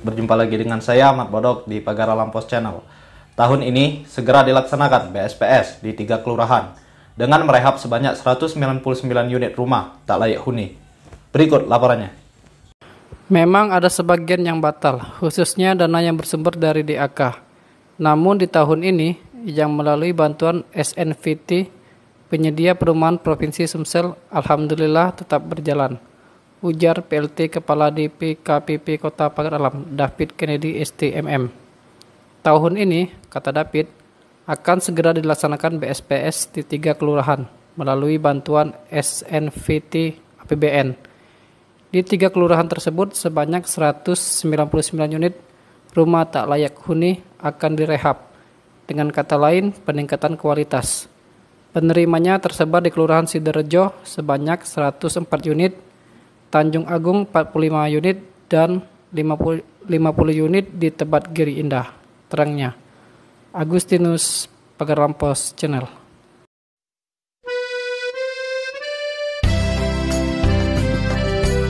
berjumpa lagi dengan saya Ahmad Bodok di Pagara Lampos Channel. Tahun ini segera dilaksanakan BSPS di tiga kelurahan dengan merehab sebanyak 199 unit rumah tak layak huni. Berikut laporannya. Memang ada sebagian yang batal, khususnya dana yang bersumber dari DAK. Namun di tahun ini, yang melalui bantuan SNVT, penyedia perumahan Provinsi Sumsel, Alhamdulillah tetap berjalan ujar PLT Kepala DPKPP Kota Alam David Kennedy STMM. Tahun ini, kata David, akan segera dilaksanakan BSPS di tiga kelurahan melalui bantuan SNVT APBN. Di tiga kelurahan tersebut sebanyak 199 unit rumah tak layak huni akan direhab. Dengan kata lain, peningkatan kualitas. Penerimanya tersebar di Kelurahan Siderejo sebanyak 104 unit Tanjung Agung 45 unit dan 50, 50 unit di Tebat Giri Indah, terangnya. Agustinus Pagarampos Channel.